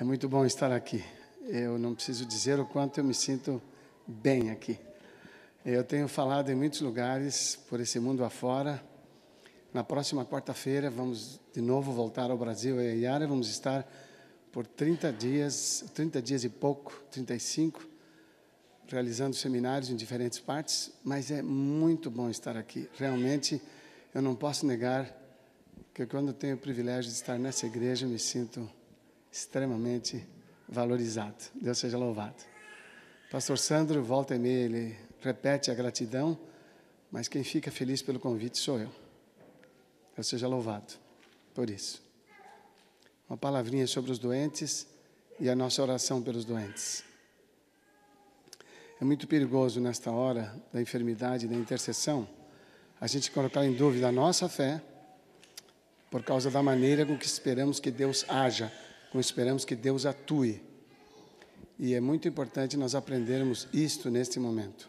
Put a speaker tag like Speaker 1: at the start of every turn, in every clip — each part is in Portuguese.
Speaker 1: É muito bom estar aqui. Eu não preciso dizer o quanto eu me sinto bem aqui. Eu tenho falado em muitos lugares por esse mundo afora. Na próxima quarta-feira vamos de novo voltar ao Brasil e Yara vamos estar por 30 dias, 30 dias e pouco, 35, realizando seminários em diferentes partes, mas é muito bom estar aqui. Realmente eu não posso negar que quando tenho o privilégio de estar nessa igreja, me sinto extremamente valorizado. Deus seja louvado. Pastor Sandro, volta e meia, ele repete a gratidão, mas quem fica feliz pelo convite sou eu. Deus seja louvado por isso. Uma palavrinha sobre os doentes e a nossa oração pelos doentes. É muito perigoso nesta hora da enfermidade, da intercessão, a gente colocar em dúvida a nossa fé por causa da maneira com que esperamos que Deus haja como então, esperamos que Deus atue. E é muito importante nós aprendermos isto neste momento.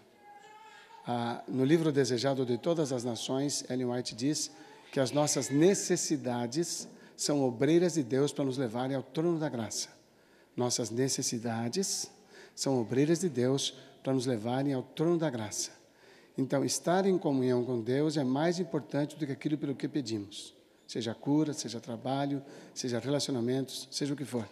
Speaker 1: Ah, no livro Desejado de Todas as Nações, Ellen White diz que as nossas necessidades são obreiras de Deus para nos levarem ao trono da graça. Nossas necessidades são obreiras de Deus para nos levarem ao trono da graça. Então, estar em comunhão com Deus é mais importante do que aquilo pelo que pedimos seja cura, seja trabalho, seja relacionamentos, seja o que for.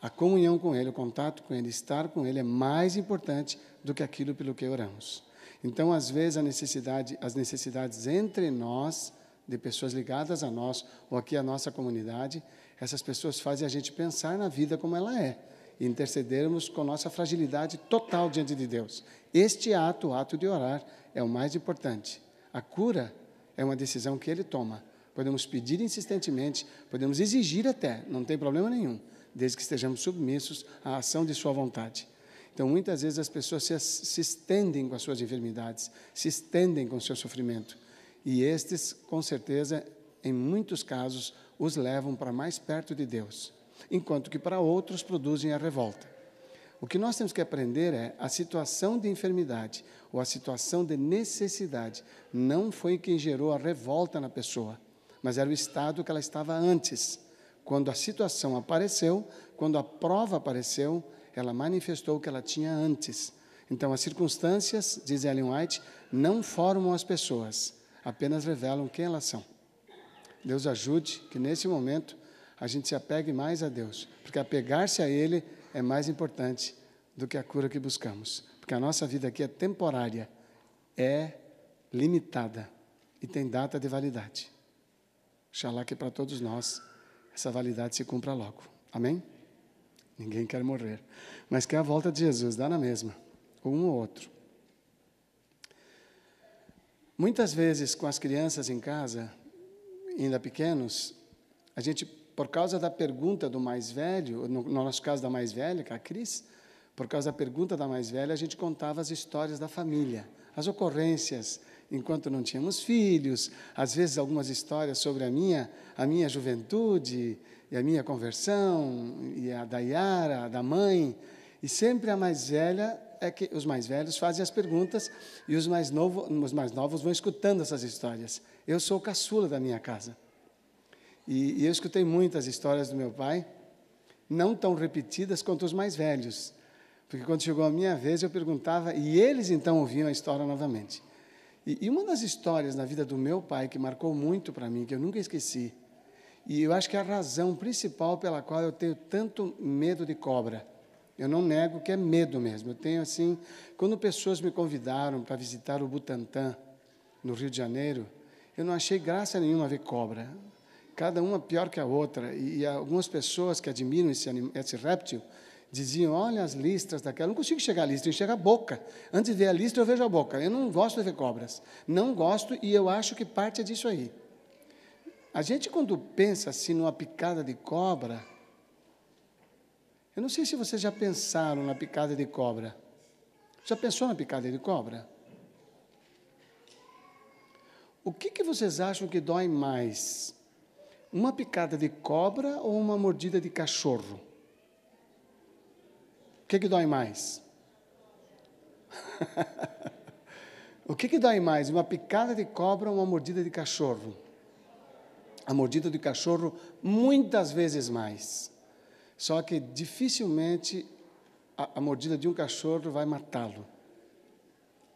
Speaker 1: A comunhão com Ele, o contato com Ele, estar com Ele é mais importante do que aquilo pelo que oramos. Então, às vezes, necessidade, as necessidades entre nós, de pessoas ligadas a nós ou aqui à nossa comunidade, essas pessoas fazem a gente pensar na vida como ela é e intercedermos com nossa fragilidade total diante de Deus. Este ato, o ato de orar, é o mais importante. A cura é uma decisão que Ele toma podemos pedir insistentemente, podemos exigir até, não tem problema nenhum, desde que estejamos submissos à ação de Sua vontade. Então, muitas vezes as pessoas se, se estendem com as suas enfermidades, se estendem com o seu sofrimento. E estes, com certeza, em muitos casos, os levam para mais perto de Deus, enquanto que para outros produzem a revolta. O que nós temos que aprender é a situação de enfermidade ou a situação de necessidade não foi quem gerou a revolta na pessoa, mas era o estado que ela estava antes. Quando a situação apareceu, quando a prova apareceu, ela manifestou o que ela tinha antes. Então, as circunstâncias, diz Ellen White, não formam as pessoas, apenas revelam quem elas são. Deus ajude que nesse momento a gente se apegue mais a Deus, porque apegar-se a Ele é mais importante do que a cura que buscamos, porque a nossa vida aqui é temporária, é limitada e tem data de validade. Oxalá que para todos nós essa validade se cumpra logo. Amém? Ninguém quer morrer. Mas quer a volta de Jesus, dá na mesma. Um ou outro. Muitas vezes com as crianças em casa, ainda pequenos, a gente, por causa da pergunta do mais velho, no nosso caso da mais velha, que é a Cris, por causa da pergunta da mais velha, a gente contava as histórias da família, as ocorrências, enquanto não tínhamos filhos, às vezes algumas histórias sobre a minha, a minha juventude e a minha conversão, e a da Yara, a da mãe, e sempre a mais velha é que os mais velhos fazem as perguntas e os mais, novo, os mais novos vão escutando essas histórias. Eu sou o caçula da minha casa. E, e eu escutei muitas histórias do meu pai, não tão repetidas quanto os mais velhos. Porque quando chegou a minha vez, eu perguntava, e eles então ouviam a história novamente. E, uma das histórias na vida do meu pai que marcou muito para mim, que eu nunca esqueci, e eu acho que é a razão principal pela qual eu tenho tanto medo de cobra. Eu não nego que é medo mesmo. Eu tenho assim, quando pessoas me convidaram para visitar o Butantã, no Rio de Janeiro, eu não achei graça nenhuma ver cobra. Cada uma pior que a outra. E, e algumas pessoas que admiram esse, esse réptil diziam, olha as listras daquela. Eu não consigo chegar à listra, eu chego a boca. Antes de ver a listra, eu vejo a boca. Eu não gosto de ver cobras. Não gosto e eu acho que parte é disso aí. A gente, quando pensa assim numa picada de cobra, eu não sei se vocês já pensaram na picada de cobra. Já pensou na picada de cobra? O que, que vocês acham que dói mais? Uma picada de cobra ou uma mordida de cachorro? que, que dói mais? o que, que dói mais, uma picada de cobra ou uma mordida de cachorro? A mordida de cachorro, muitas vezes mais. Só que dificilmente a, a mordida de um cachorro vai matá-lo.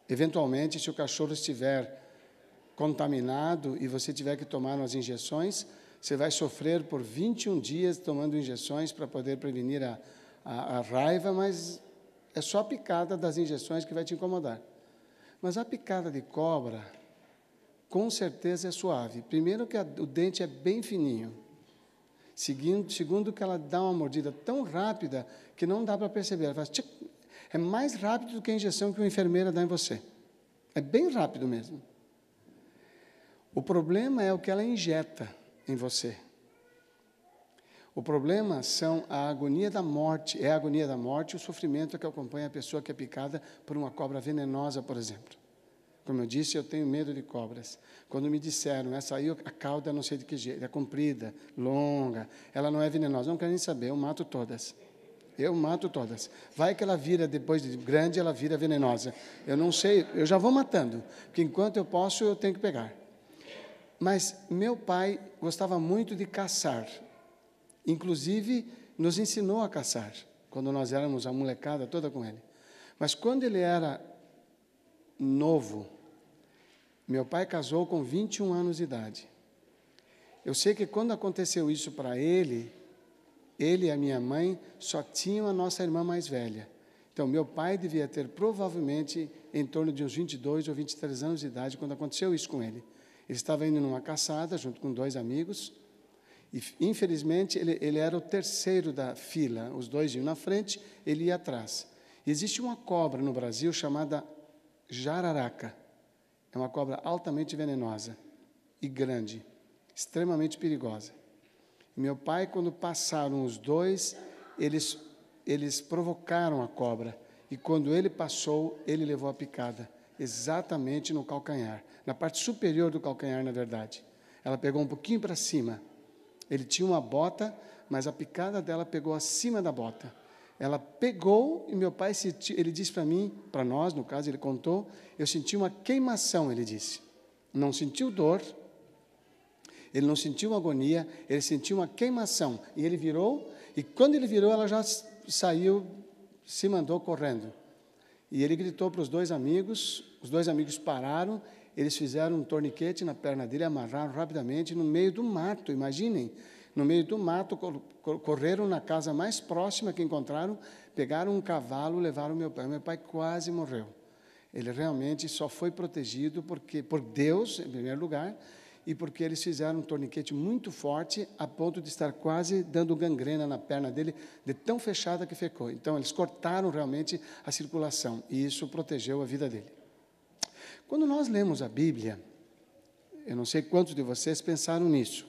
Speaker 1: Eventualmente, se o cachorro estiver contaminado e você tiver que tomar as injeções, você vai sofrer por 21 dias tomando injeções para poder prevenir a, a, a raiva, mas é só a picada das injeções que vai te incomodar. Mas a picada de cobra, com certeza é suave. Primeiro que a, o dente é bem fininho. Seguindo, segundo que ela dá uma mordida tão rápida que não dá para perceber. Ela faz tchic, é mais rápido do que a injeção que uma enfermeira dá em você. É bem rápido mesmo. O problema é o que ela injeta em você. O problema são a agonia da morte, é a agonia da morte o sofrimento que acompanha a pessoa que é picada por uma cobra venenosa, por exemplo. Como eu disse, eu tenho medo de cobras. Quando me disseram, essa aí, a cauda é não sei de que jeito, é comprida, longa, ela não é venenosa, não quero nem saber, eu mato todas. Eu mato todas. Vai que ela vira, depois de grande, ela vira venenosa. Eu não sei, eu já vou matando, porque enquanto eu posso, eu tenho que pegar. Mas meu pai gostava muito de caçar. Inclusive, nos ensinou a caçar, quando nós éramos a molecada toda com ele. Mas quando ele era novo, meu pai casou com 21 anos de idade. Eu sei que quando aconteceu isso para ele, ele e a minha mãe só tinham a nossa irmã mais velha. Então, meu pai devia ter provavelmente em torno de uns 22 ou 23 anos de idade quando aconteceu isso com ele. Ele estava indo numa caçada junto com dois amigos e, infelizmente, ele, ele era o terceiro da fila. Os dois iam na frente, ele ia atrás. existe uma cobra no Brasil chamada jararaca. É uma cobra altamente venenosa e grande, extremamente perigosa. Meu pai, quando passaram os dois, eles, eles provocaram a cobra. E quando ele passou, ele levou a picada, exatamente no calcanhar, na parte superior do calcanhar, na verdade. Ela pegou um pouquinho para cima ele tinha uma bota, mas a picada dela pegou acima da bota. Ela pegou e meu pai senti, ele disse para mim, para nós, no caso, ele contou, eu senti uma queimação, ele disse. Não sentiu dor, ele não sentiu agonia, ele sentiu uma queimação. E ele virou, e quando ele virou, ela já saiu, se mandou correndo. E ele gritou para os dois amigos, os dois amigos pararam eles fizeram um torniquete na perna dele, amarraram rapidamente no meio do mato, imaginem. No meio do mato, correram na casa mais próxima que encontraram, pegaram um cavalo, levaram meu pai. Meu pai quase morreu. Ele realmente só foi protegido porque por Deus, em primeiro lugar, e porque eles fizeram um torniquete muito forte, a ponto de estar quase dando gangrena na perna dele, de tão fechada que ficou. Então, eles cortaram realmente a circulação, e isso protegeu a vida dele. Quando nós lemos a Bíblia, eu não sei quantos de vocês pensaram nisso.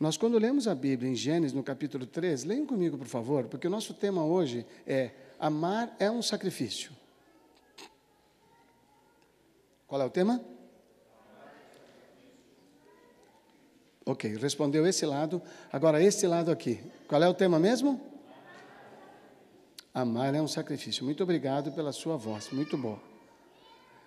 Speaker 1: Nós, quando lemos a Bíblia em Gênesis, no capítulo 3, leiam comigo, por favor, porque o nosso tema hoje é Amar é um sacrifício. Qual é o tema? Ok, respondeu esse lado. Agora, esse lado aqui. Qual é o tema mesmo? Amar é um sacrifício. Muito obrigado pela sua voz. Muito bom.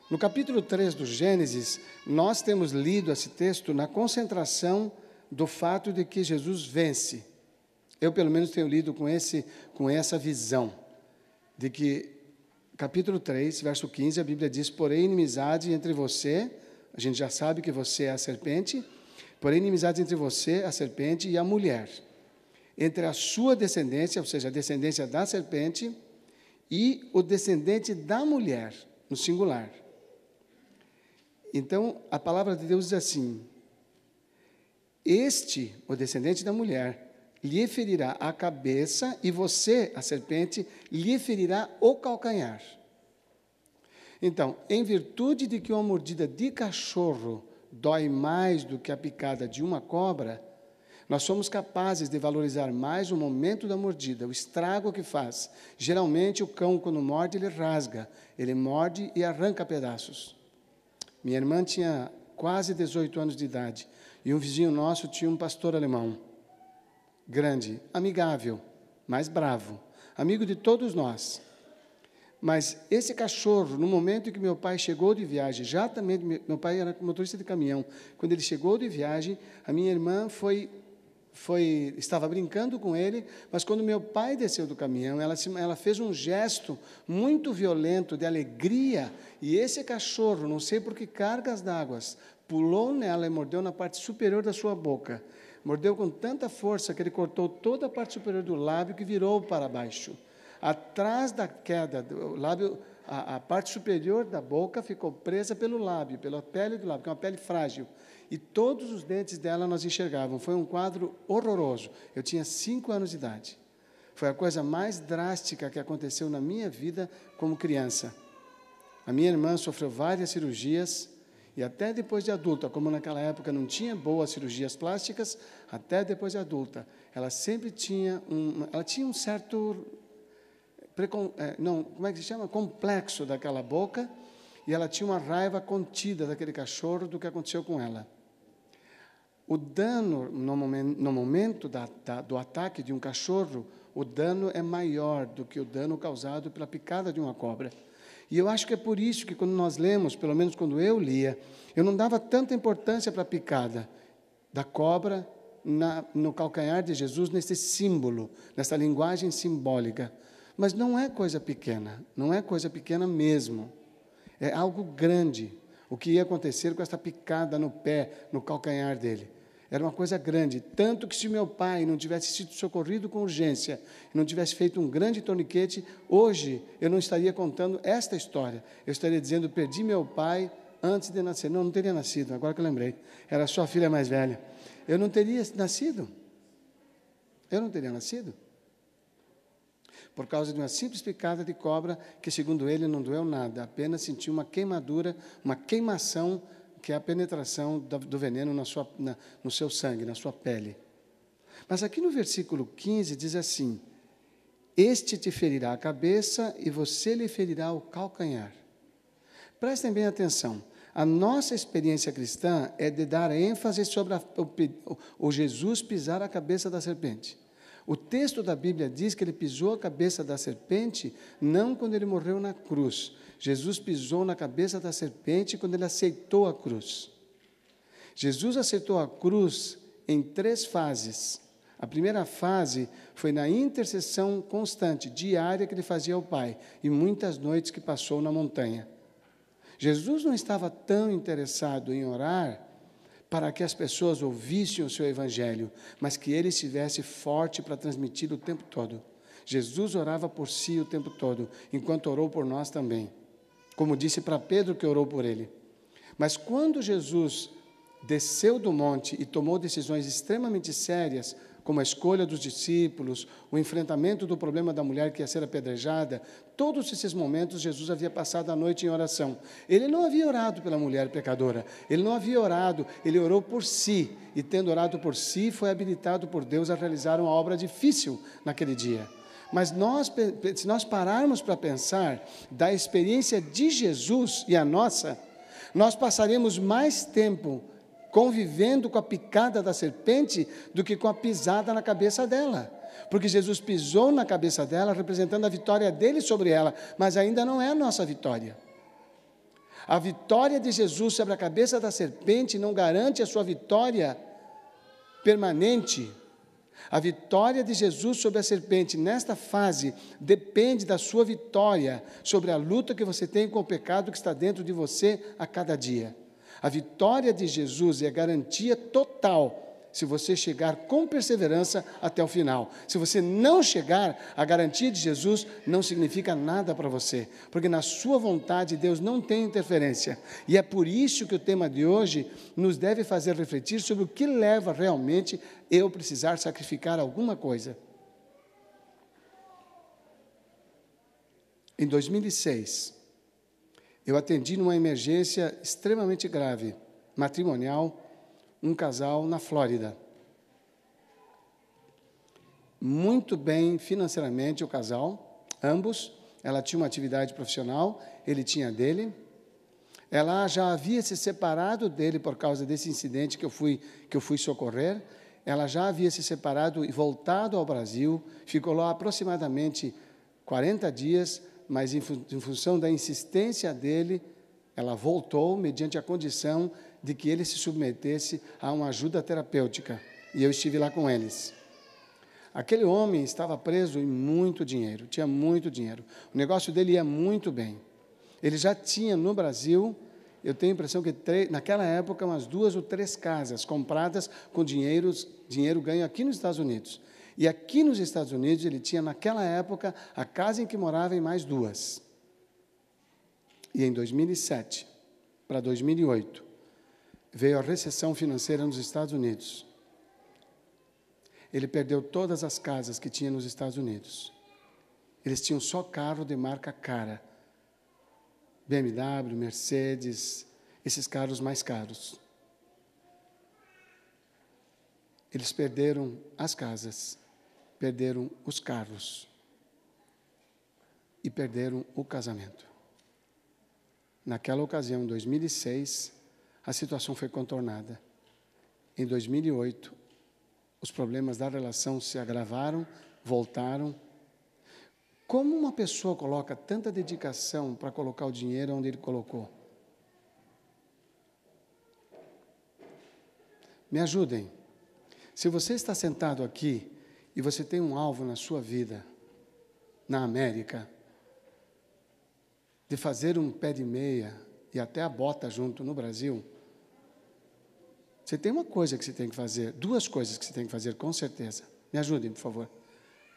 Speaker 1: No capítulo 3 do Gênesis, nós temos lido esse texto na concentração do fato de que Jesus vence. Eu, pelo menos, tenho lido com, esse, com essa visão, de que, capítulo 3, verso 15, a Bíblia diz: Porém, inimizade entre você, a gente já sabe que você é a serpente, porém, inimizade entre você, a serpente, e a mulher, entre a sua descendência, ou seja, a descendência da serpente, e o descendente da mulher, no singular então, a palavra de Deus diz assim: Este, o descendente da mulher, lhe ferirá a cabeça, e você, a serpente, lhe ferirá o calcanhar. Então, em virtude de que uma mordida de cachorro dói mais do que a picada de uma cobra, nós somos capazes de valorizar mais o momento da mordida, o estrago que faz. Geralmente, o cão, quando morde, ele rasga, ele morde e arranca pedaços. Minha irmã tinha quase 18 anos de idade e um vizinho nosso tinha um pastor alemão. Grande, amigável, mas bravo, amigo de todos nós. Mas esse cachorro, no momento em que meu pai chegou de viagem, já também, meu pai era motorista de caminhão, quando ele chegou de viagem, a minha irmã foi foi estava brincando com ele, mas quando meu pai desceu do caminhão, ela, se, ela fez um gesto muito violento de alegria e esse cachorro, não sei por que cargas d'água, pulou nela e mordeu na parte superior da sua boca. Mordeu com tanta força que ele cortou toda a parte superior do lábio que virou para baixo. Atrás da queda, lábio, a, a parte superior da boca ficou presa pelo lábio, pela pele do lábio, que é uma pele frágil e todos os dentes dela nós enxergavam. Foi um quadro horroroso. Eu tinha cinco anos de idade. Foi a coisa mais drástica que aconteceu na minha vida como criança. A minha irmã sofreu várias cirurgias e até depois de adulta, como naquela época não tinha boas cirurgias plásticas, até depois de adulta, ela sempre tinha um, ela tinha um certo é, não, como é que se chama? Complexo daquela boca, e ela tinha uma raiva contida daquele cachorro do que aconteceu com ela. O dano no, momen no momento da, da, do ataque de um cachorro, o dano é maior do que o dano causado pela picada de uma cobra. E eu acho que é por isso que quando nós lemos, pelo menos quando eu lia, eu não dava tanta importância para a picada da cobra na, no calcanhar de Jesus, nesse símbolo, nessa linguagem simbólica. Mas não é coisa pequena, não é coisa pequena mesmo. É algo grande o que ia acontecer com essa picada no pé, no calcanhar dele. Era uma coisa grande, tanto que se meu pai não tivesse sido socorrido com urgência, não tivesse feito um grande torniquete, hoje eu não estaria contando esta história. Eu estaria dizendo: perdi meu pai antes de nascer. Não, não teria nascido, agora que eu lembrei. Era sua filha mais velha. Eu não teria nascido. Eu não teria nascido. Por causa de uma simples picada de cobra que, segundo ele, não doeu nada, apenas sentiu uma queimadura, uma queimação que é a penetração do veneno na sua, na, no seu sangue, na sua pele. Mas aqui no versículo 15 diz assim: Este te ferirá a cabeça e você lhe ferirá o calcanhar. Prestem bem atenção. A nossa experiência cristã é de dar ênfase sobre a, o, o Jesus pisar a cabeça da serpente. O texto da Bíblia diz que ele pisou a cabeça da serpente não quando ele morreu na cruz, Jesus pisou na cabeça da serpente quando ele aceitou a cruz. Jesus aceitou a cruz em três fases. A primeira fase foi na intercessão constante, diária, que ele fazia ao Pai e muitas noites que passou na montanha. Jesus não estava tão interessado em orar para que as pessoas ouvissem o seu evangelho, mas que ele estivesse forte para transmitir o tempo todo. Jesus orava por si o tempo todo, enquanto orou por nós também como disse para Pedro que orou por ele. Mas quando Jesus desceu do monte e tomou decisões extremamente sérias, como a escolha dos discípulos, o enfrentamento do problema da mulher que ia ser apedrejada, todos esses momentos Jesus havia passado a noite em oração. Ele não havia orado pela mulher pecadora, ele não havia orado, ele orou por si, e tendo orado por si, foi habilitado por Deus a realizar uma obra difícil naquele dia. Mas nós, se nós pararmos para pensar da experiência de Jesus e a nossa, nós passaremos mais tempo convivendo com a picada da serpente do que com a pisada na cabeça dela. Porque Jesus pisou na cabeça dela, representando a vitória dele sobre ela, mas ainda não é a nossa vitória. A vitória de Jesus sobre a cabeça da serpente não garante a sua vitória permanente a vitória de Jesus sobre a serpente nesta fase depende da sua vitória sobre a luta que você tem com o pecado que está dentro de você a cada dia. A vitória de Jesus é a garantia total se você chegar com perseverança até o final. Se você não chegar, a garantia de Jesus não significa nada para você, porque na sua vontade Deus não tem interferência. E é por isso que o tema de hoje nos deve fazer refletir sobre o que leva realmente eu precisar sacrificar alguma coisa. Em 2006, eu atendi numa emergência extremamente grave, matrimonial, um casal na Flórida. Muito bem financeiramente o casal, ambos. Ela tinha uma atividade profissional, ele tinha dele. Ela já havia se separado dele por causa desse incidente que eu fui que eu fui socorrer. Ela já havia se separado e voltado ao Brasil, ficou lá aproximadamente 40 dias, mas em, em função da insistência dele, ela voltou mediante a condição de que ele se submetesse a uma ajuda terapêutica. E eu estive lá com eles. Aquele homem estava preso em muito dinheiro, tinha muito dinheiro. O negócio dele ia muito bem. Ele já tinha no Brasil, eu tenho a impressão que naquela época, umas duas ou três casas compradas com dinheiro, dinheiro ganho aqui nos Estados Unidos. E aqui nos Estados Unidos, ele tinha naquela época a casa em que morava e mais duas. E em 2007 para 2008, veio a recessão financeira nos Estados Unidos. Ele perdeu todas as casas que tinha nos Estados Unidos. Eles tinham só carro de marca cara. BMW, Mercedes, esses carros mais caros. Eles perderam as casas, perderam os carros e perderam o casamento. Naquela ocasião, 2006, a situação foi contornada. Em 2008, os problemas da relação se agravaram, voltaram. Como uma pessoa coloca tanta dedicação para colocar o dinheiro onde ele colocou? Me ajudem. Se você está sentado aqui e você tem um alvo na sua vida, na América, de fazer um pé de meia, e até a bota junto no Brasil, você tem uma coisa que você tem que fazer, duas coisas que você tem que fazer, com certeza. Me ajudem, por favor.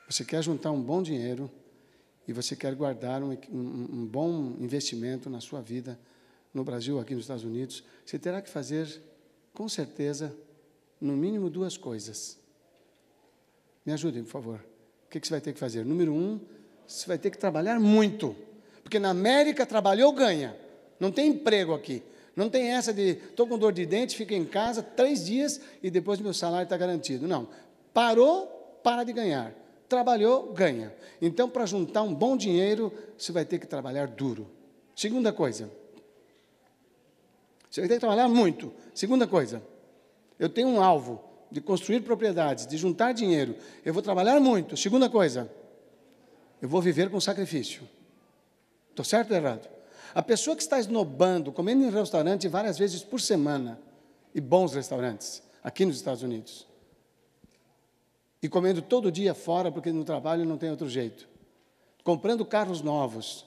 Speaker 1: Você quer juntar um bom dinheiro e você quer guardar um, um, um bom investimento na sua vida, no Brasil, aqui nos Estados Unidos. Você terá que fazer, com certeza, no mínimo duas coisas. Me ajudem, por favor. O que, que você vai ter que fazer? Número um, você vai ter que trabalhar muito. Porque na América, trabalhou, ganha. Não tem emprego aqui. Não tem essa de estou com dor de dente, fico em casa três dias e depois meu salário está garantido. Não. Parou, para de ganhar. Trabalhou, ganha. Então, para juntar um bom dinheiro, você vai ter que trabalhar duro. Segunda coisa. Você vai ter que trabalhar muito. Segunda coisa. Eu tenho um alvo de construir propriedades, de juntar dinheiro. Eu vou trabalhar muito. Segunda coisa. Eu vou viver com sacrifício. Estou certo ou errado? A pessoa que está esnobando, comendo em restaurante várias vezes por semana, e bons restaurantes, aqui nos Estados Unidos, e comendo todo dia fora, porque no trabalho não tem outro jeito, comprando carros novos,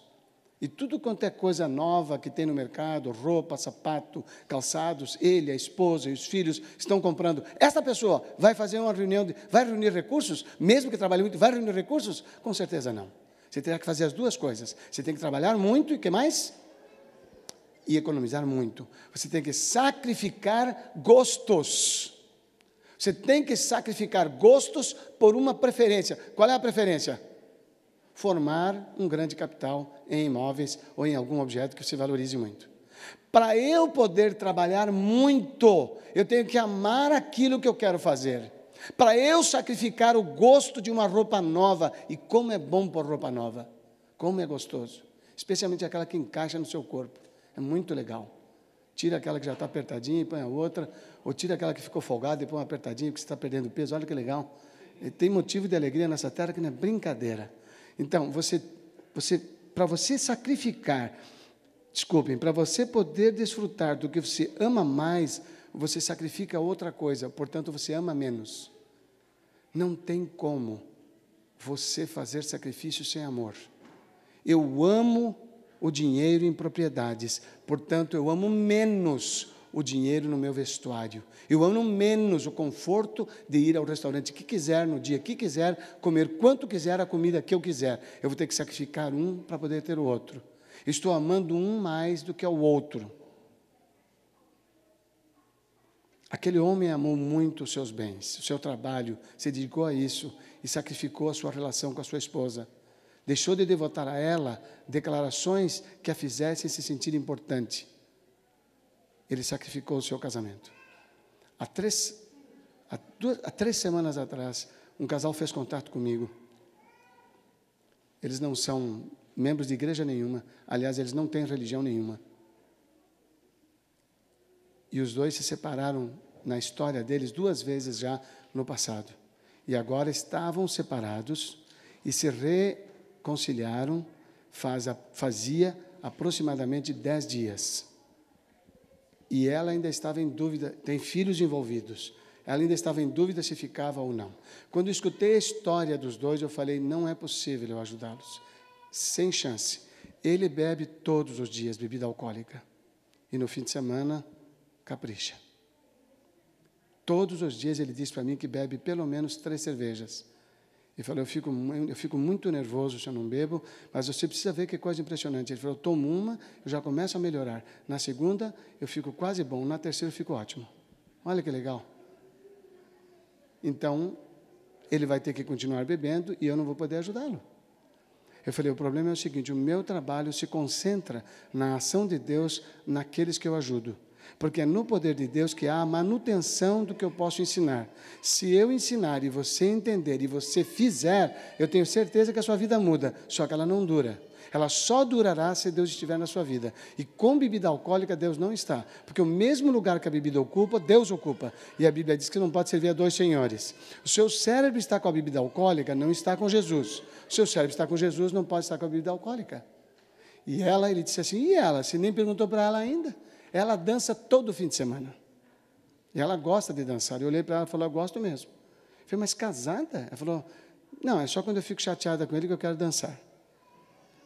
Speaker 1: e tudo quanto é coisa nova que tem no mercado, roupa, sapato, calçados, ele, a esposa e os filhos estão comprando. Essa pessoa vai fazer uma reunião, de, vai reunir recursos, mesmo que trabalhe muito, vai reunir recursos? Com certeza não. Você terá que fazer as duas coisas. Você tem que trabalhar muito e que mais? E economizar muito. Você tem que sacrificar gostos. Você tem que sacrificar gostos por uma preferência. Qual é a preferência? Formar um grande capital em imóveis ou em algum objeto que se valorize muito. Para eu poder trabalhar muito, eu tenho que amar aquilo que eu quero fazer para eu sacrificar o gosto de uma roupa nova. E como é bom pôr roupa nova, como é gostoso, especialmente aquela que encaixa no seu corpo, é muito legal. Tira aquela que já está apertadinha e põe a outra, ou tira aquela que ficou folgada e põe uma apertadinha porque você está perdendo peso, olha que legal. E tem motivo de alegria nessa terra que não é brincadeira. Então, você, você para você sacrificar, desculpem, para você poder desfrutar do que você ama mais, você sacrifica outra coisa, portanto você ama menos. Não tem como você fazer sacrifício sem amor. Eu amo o dinheiro em propriedades, portanto, eu amo menos o dinheiro no meu vestuário. Eu amo menos o conforto de ir ao restaurante que quiser, no dia que quiser, comer quanto quiser, a comida que eu quiser. Eu vou ter que sacrificar um para poder ter o outro. Estou amando um mais do que ao outro. Aquele homem amou muito os seus bens, o seu trabalho, se dedicou a isso e sacrificou a sua relação com a sua esposa. Deixou de devotar a ela declarações que a fizessem se sentir importante. Ele sacrificou o seu casamento. Há três, há, duas, há três semanas atrás, um casal fez contato comigo. Eles não são membros de igreja nenhuma, aliás, eles não têm religião nenhuma. E os dois se separaram na história deles duas vezes já no passado. E agora estavam separados e se reconciliaram faz, fazia aproximadamente dez dias. E ela ainda estava em dúvida, tem filhos envolvidos. Ela ainda estava em dúvida se ficava ou não. Quando escutei a história dos dois, eu falei: não é possível eu ajudá-los. Sem chance. Ele bebe todos os dias bebida alcoólica. E no fim de semana, capricha. Todos os dias ele diz para mim que bebe pelo menos três cervejas. E falou, eu fico, eu fico muito nervoso se eu não bebo, mas você precisa ver que coisa impressionante. Ele falou, eu tomo uma, eu já começo a melhorar. Na segunda, eu fico quase bom. Na terceira, eu fico ótimo. Olha que legal. Então, ele vai ter que continuar bebendo e eu não vou poder ajudá-lo. Eu falei, o problema é o seguinte, o meu trabalho se concentra na ação de Deus naqueles que eu ajudo. Porque é no poder de Deus que há a manutenção do que eu posso ensinar. Se eu ensinar e você entender e você fizer, eu tenho certeza que a sua vida muda, só que ela não dura. Ela só durará se Deus estiver na sua vida. E com bebida alcoólica, Deus não está. Porque o mesmo lugar que a bebida ocupa, Deus ocupa. E a Bíblia diz que não pode servir a dois senhores. O seu cérebro está com a bebida alcoólica, não está com Jesus. O seu cérebro está com Jesus, não pode estar com a bebida alcoólica. E ela, ele disse assim: e ela? Você nem perguntou para ela ainda. Ela dança todo fim de semana. E ela gosta de dançar. Eu olhei para ela e falei, eu gosto mesmo. Eu falei, mas casada? Ela falou, não, é só quando eu fico chateada com ele que eu quero dançar.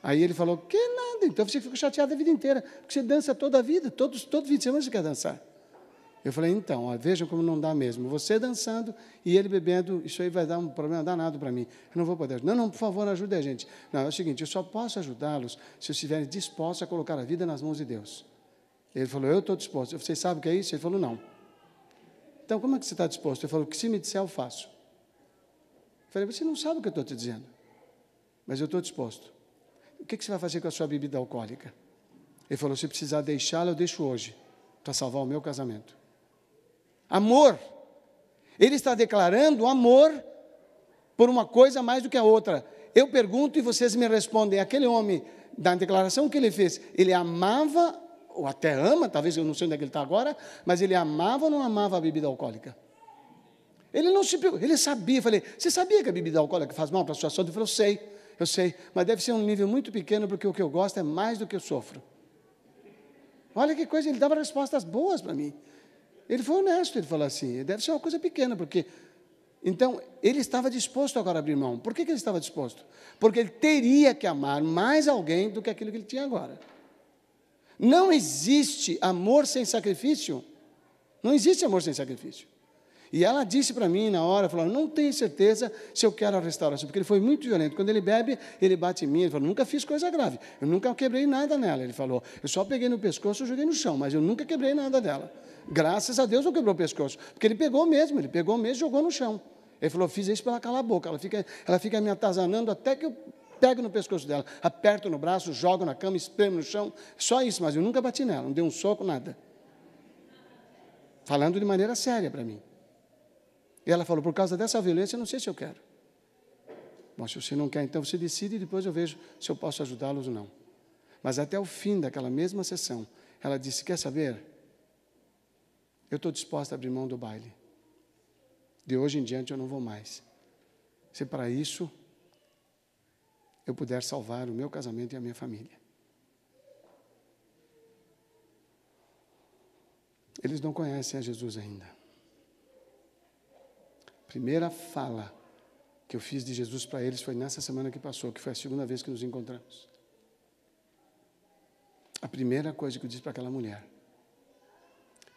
Speaker 1: Aí ele falou, que nada, então você fica chateada a vida inteira, porque você dança toda a vida, todos, todo fim de semana você quer dançar. Eu falei, então, ó, vejam como não dá mesmo. Você dançando e ele bebendo, isso aí vai dar um problema danado para mim. Eu não vou poder. Não, não, por favor, ajude a gente. Não, é o seguinte, eu só posso ajudá-los se estiverem dispostos a colocar a vida nas mãos de Deus. Ele falou, eu estou disposto. Você Vocês sabem o que é isso? Ele falou, não. Então, como é que você está disposto? Ele falou, que se me disser, eu faço. Eu falei, você não sabe o que eu estou te dizendo, mas eu estou disposto. O que, que você vai fazer com a sua bebida alcoólica? Ele falou, se precisar deixá-la, eu deixo hoje, para salvar o meu casamento. Amor. Ele está declarando amor por uma coisa mais do que a outra. Eu pergunto e vocês me respondem. Aquele homem, da declaração que ele fez, ele amava ou até ama, talvez eu não sei onde é que ele está agora, mas ele amava ou não amava a bebida alcoólica? Ele não se ele sabia, falei, você sabia que a bebida alcoólica faz mal para a sua saúde? Ele falou, sei, eu sei, mas deve ser um nível muito pequeno, porque o que eu gosto é mais do que eu sofro. Olha que coisa, ele dava respostas boas para mim. Ele foi honesto, ele falou assim, deve ser uma coisa pequena, porque. Então, ele estava disposto agora a abrir mão. Por que, que ele estava disposto? Porque ele teria que amar mais alguém do que aquilo que ele tinha agora. Não existe amor sem sacrifício. Não existe amor sem sacrifício. E ela disse para mim na hora, falou, não tenho certeza se eu quero a restauração, porque ele foi muito violento. Quando ele bebe, ele bate em mim, ele falou, nunca fiz coisa grave, eu nunca quebrei nada nela. Ele falou, eu só peguei no pescoço e joguei no chão, mas eu nunca quebrei nada dela. Graças a Deus não quebrou o pescoço, porque ele pegou mesmo, ele pegou mesmo e jogou no chão. Ele falou, fiz isso para ela calar a boca, ela fica, ela fica me atazanando até que eu pego no pescoço dela, aperto no braço, jogo na cama, espremo no chão. Só isso, mas eu nunca bati nela, não dei um soco, nada. Falando de maneira séria para mim. E ela falou: por causa dessa violência, eu não sei se eu quero. Bom, se você não quer, então você decide e depois eu vejo se eu posso ajudá-los ou não. Mas até o fim daquela mesma sessão, ela disse: Quer saber? Eu estou disposta a abrir mão do baile. De hoje em diante eu não vou mais. Se para isso eu puder salvar o meu casamento e a minha família. Eles não conhecem a Jesus ainda. Primeira fala que eu fiz de Jesus para eles foi nessa semana que passou, que foi a segunda vez que nos encontramos. A primeira coisa que eu disse para aquela mulher: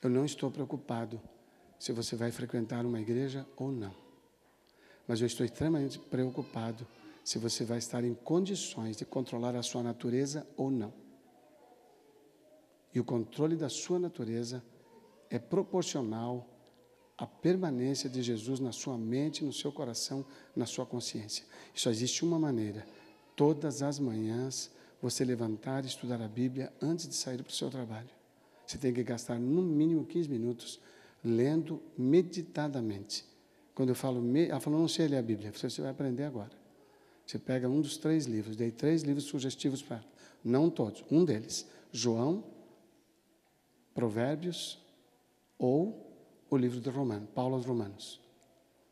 Speaker 1: Eu não estou preocupado se você vai frequentar uma igreja ou não, mas eu estou extremamente preocupado se você vai estar em condições de controlar a sua natureza ou não. E o controle da sua natureza é proporcional à permanência de Jesus na sua mente, no seu coração, na sua consciência. só existe uma maneira: todas as manhãs você levantar e estudar a Bíblia antes de sair para o seu trabalho. Você tem que gastar no mínimo 15 minutos lendo meditadamente. Quando eu falo, ela falou, não sei ler a Bíblia. Você vai aprender agora. Você pega um dos três livros, dei três livros sugestivos para. Não todos, um deles. João, Provérbios ou o livro do Romano, Paulo aos Romanos.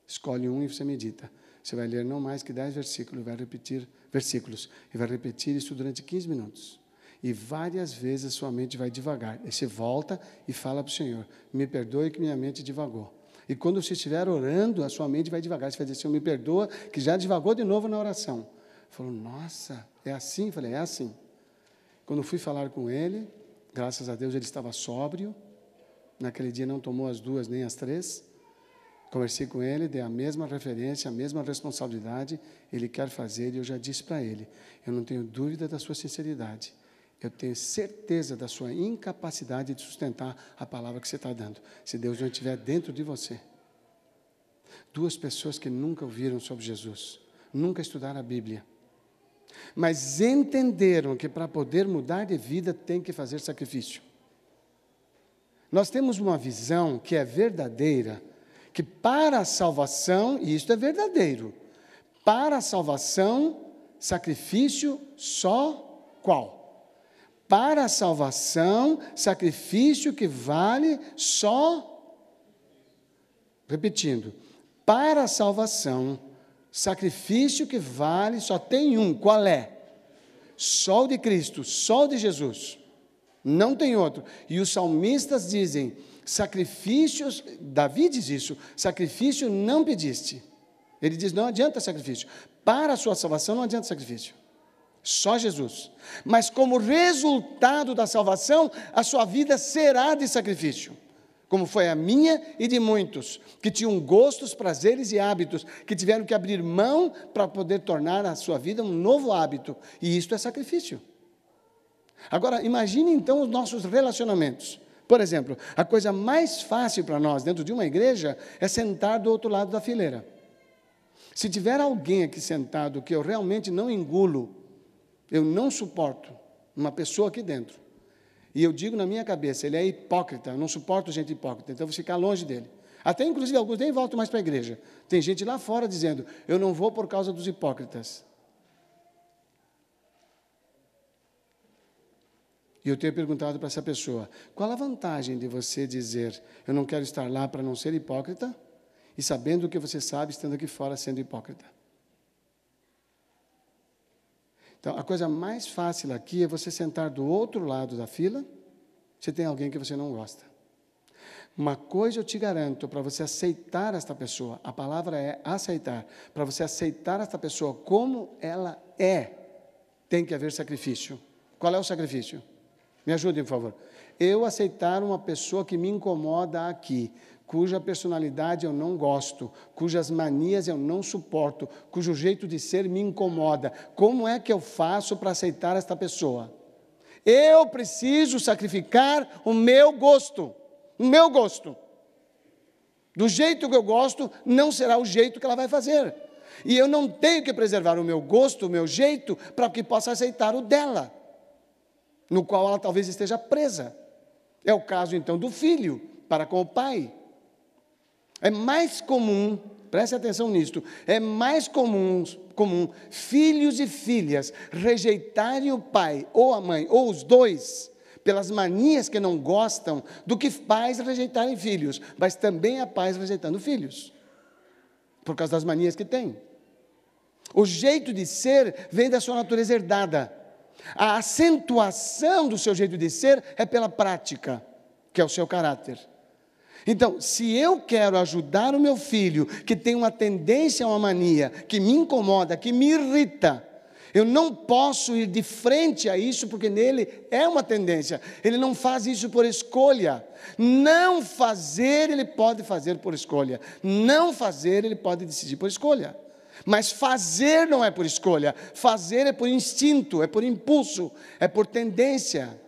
Speaker 1: Escolhe um e você medita. Você vai ler não mais que dez versículos, vai repetir versículos e vai repetir isso durante 15 minutos. E várias vezes a sua mente vai devagar. Aí você volta e fala para o Senhor: Me perdoe que minha mente divagou. E quando você estiver orando, a sua mente vai devagar. Você vai dizer, Senhor, me perdoa, que já devagou de novo na oração. Falou, nossa, é assim? Eu falei, é assim. Quando fui falar com ele, graças a Deus ele estava sóbrio. Naquele dia não tomou as duas nem as três. Conversei com ele, dei a mesma referência, a mesma responsabilidade. Ele quer fazer e eu já disse para ele: eu não tenho dúvida da sua sinceridade eu tenho certeza da sua incapacidade de sustentar a palavra que você está dando, se Deus não estiver dentro de você. Duas pessoas que nunca ouviram sobre Jesus, nunca estudaram a Bíblia, mas entenderam que para poder mudar de vida tem que fazer sacrifício. Nós temos uma visão que é verdadeira, que para a salvação, e isto é verdadeiro, para a salvação, sacrifício só qual? para a salvação, sacrifício que vale só. Repetindo, para a salvação, sacrifício que vale só tem um, qual é? Só o de Cristo, só o de Jesus. Não tem outro. E os salmistas dizem: sacrifícios, Davi diz isso, sacrifício não pediste. Ele diz: não adianta sacrifício. Para a sua salvação não adianta sacrifício. Só Jesus. Mas como resultado da salvação, a sua vida será de sacrifício. Como foi a minha e de muitos, que tinham gostos, prazeres e hábitos, que tiveram que abrir mão para poder tornar a sua vida um novo hábito. E isto é sacrifício. Agora, imagine então os nossos relacionamentos. Por exemplo, a coisa mais fácil para nós dentro de uma igreja é sentar do outro lado da fileira. Se tiver alguém aqui sentado que eu realmente não engulo, eu não suporto uma pessoa aqui dentro. E eu digo na minha cabeça, ele é hipócrita, eu não suporto gente hipócrita, então eu vou ficar longe dele. Até inclusive alguns nem voltam mais para a igreja. Tem gente lá fora dizendo: "Eu não vou por causa dos hipócritas". E eu tenho perguntado para essa pessoa: qual a vantagem de você dizer, eu não quero estar lá para não ser hipócrita, e sabendo o que você sabe, estando aqui fora sendo hipócrita? Então, a coisa mais fácil aqui é você sentar do outro lado da fila, se tem alguém que você não gosta. Uma coisa eu te garanto, para você aceitar esta pessoa, a palavra é aceitar, para você aceitar esta pessoa como ela é, tem que haver sacrifício. Qual é o sacrifício? Me ajudem, por favor. Eu aceitar uma pessoa que me incomoda aqui cuja personalidade eu não gosto, cujas manias eu não suporto, cujo jeito de ser me incomoda. Como é que eu faço para aceitar esta pessoa? Eu preciso sacrificar o meu gosto, o meu gosto. Do jeito que eu gosto, não será o jeito que ela vai fazer. E eu não tenho que preservar o meu gosto, o meu jeito, para que possa aceitar o dela, no qual ela talvez esteja presa. É o caso então do filho para com o pai. É mais comum, preste atenção nisto, é mais comum, comum filhos e filhas rejeitarem o pai ou a mãe, ou os dois, pelas manias que não gostam, do que pais rejeitarem filhos, mas também há pais rejeitando filhos, por causa das manias que têm. O jeito de ser vem da sua natureza herdada. A acentuação do seu jeito de ser é pela prática, que é o seu caráter. Então, se eu quero ajudar o meu filho que tem uma tendência a uma mania, que me incomoda, que me irrita, eu não posso ir de frente a isso, porque nele é uma tendência. Ele não faz isso por escolha. Não fazer, ele pode fazer por escolha. Não fazer, ele pode decidir por escolha. Mas fazer não é por escolha. Fazer é por instinto, é por impulso, é por tendência.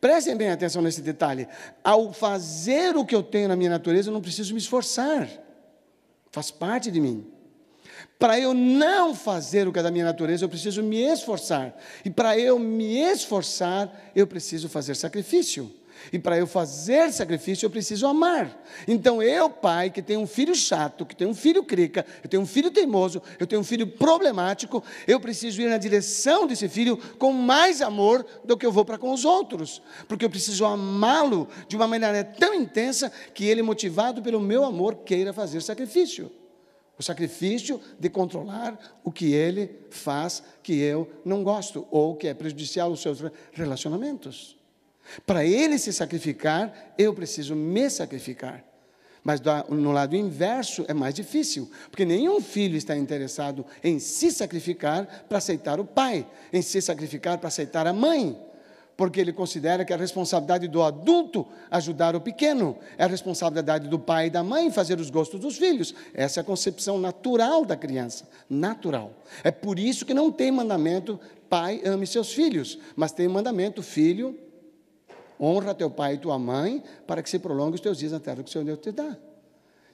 Speaker 1: Prestem bem atenção nesse detalhe. Ao fazer o que eu tenho na minha natureza, eu não preciso me esforçar. Faz parte de mim. Para eu não fazer o que é da minha natureza, eu preciso me esforçar. E para eu me esforçar, eu preciso fazer sacrifício. E para eu fazer sacrifício, eu preciso amar. Então, eu, pai, que tenho um filho chato, que tenho um filho crica, eu tenho um filho teimoso, eu tenho um filho problemático, eu preciso ir na direção desse filho com mais amor do que eu vou para com os outros. Porque eu preciso amá-lo de uma maneira tão intensa que ele, motivado pelo meu amor, queira fazer sacrifício. O sacrifício de controlar o que ele faz que eu não gosto ou que é prejudicial aos seus relacionamentos. Para ele se sacrificar, eu preciso me sacrificar. Mas no lado inverso é mais difícil, porque nenhum filho está interessado em se sacrificar para aceitar o pai, em se sacrificar para aceitar a mãe, porque ele considera que a responsabilidade do adulto ajudar o pequeno, é a responsabilidade do pai e da mãe fazer os gostos dos filhos. Essa é a concepção natural da criança, natural. É por isso que não tem mandamento pai ame seus filhos, mas tem mandamento filho honra teu pai e tua mãe, para que se prolongue os teus dias na terra que o Senhor Deus te dá.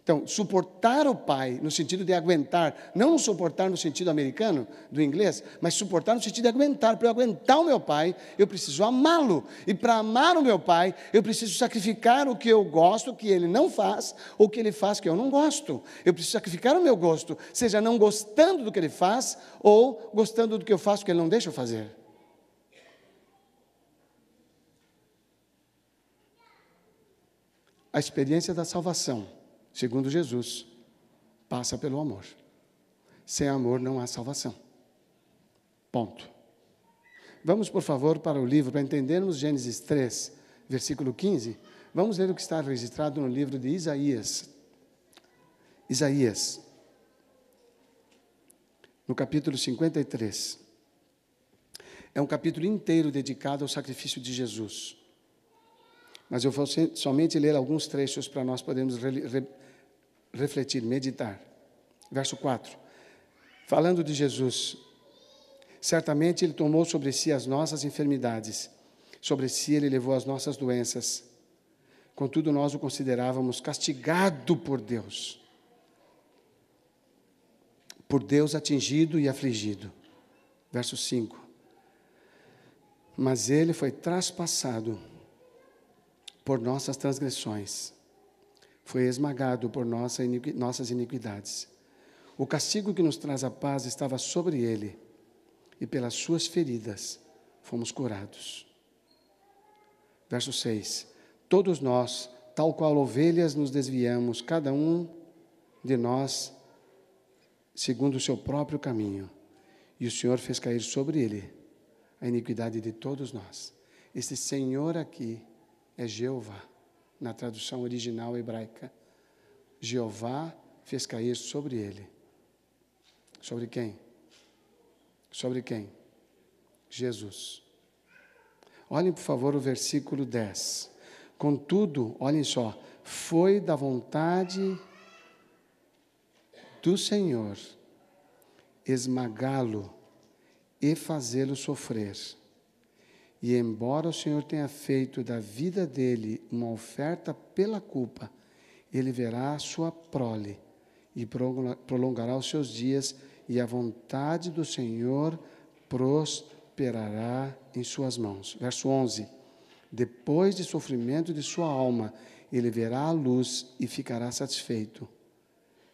Speaker 1: Então, suportar o pai, no sentido de aguentar, não suportar no sentido americano, do inglês, mas suportar no sentido de aguentar. Para eu aguentar o meu pai, eu preciso amá-lo. E para amar o meu pai, eu preciso sacrificar o que eu gosto, que ele não faz, ou o que ele faz que eu não gosto. Eu preciso sacrificar o meu gosto, seja não gostando do que ele faz, ou gostando do que eu faço que ele não deixa eu fazer. A experiência da salvação, segundo Jesus, passa pelo amor. Sem amor não há salvação. Ponto. Vamos, por favor, para o livro, para entendermos Gênesis 3, versículo 15. Vamos ler o que está registrado no livro de Isaías. Isaías, no capítulo 53. É um capítulo inteiro dedicado ao sacrifício de Jesus. Mas eu vou somente ler alguns trechos para nós podermos re, re, refletir, meditar. Verso 4. Falando de Jesus, certamente ele tomou sobre si as nossas enfermidades, sobre si ele levou as nossas doenças. Contudo, nós o considerávamos castigado por Deus, por Deus atingido e afligido. Verso 5. Mas ele foi traspassado por nossas transgressões, foi esmagado por nossa iniqui nossas iniquidades. O castigo que nos traz a paz estava sobre ele, e pelas suas feridas fomos curados. Verso 6: Todos nós, tal qual ovelhas, nos desviamos, cada um de nós, segundo o seu próprio caminho, e o Senhor fez cair sobre ele a iniquidade de todos nós. Esse Senhor aqui é Jeová, na tradução original hebraica. Jeová fez cair sobre ele. Sobre quem? Sobre quem? Jesus. Olhem, por favor, o versículo 10. Contudo, olhem só, foi da vontade do Senhor esmagá-lo e fazê-lo sofrer. E embora o Senhor tenha feito da vida dele uma oferta pela culpa, ele verá a sua prole e prolongará os seus dias, e a vontade do Senhor prosperará em suas mãos. Verso 11: Depois de sofrimento de sua alma, ele verá a luz e ficará satisfeito.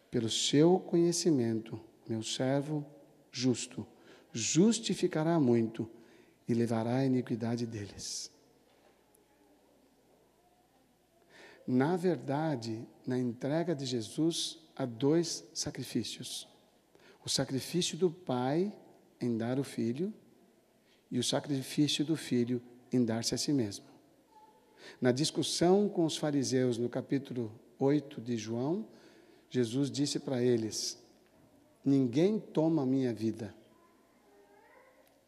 Speaker 1: Pelo seu conhecimento, meu servo justo justificará muito e levará a iniquidade deles. Na verdade, na entrega de Jesus, há dois sacrifícios: o sacrifício do Pai em dar o Filho e o sacrifício do Filho em dar-se a si mesmo. Na discussão com os fariseus, no capítulo 8 de João, Jesus disse para eles: Ninguém toma a minha vida,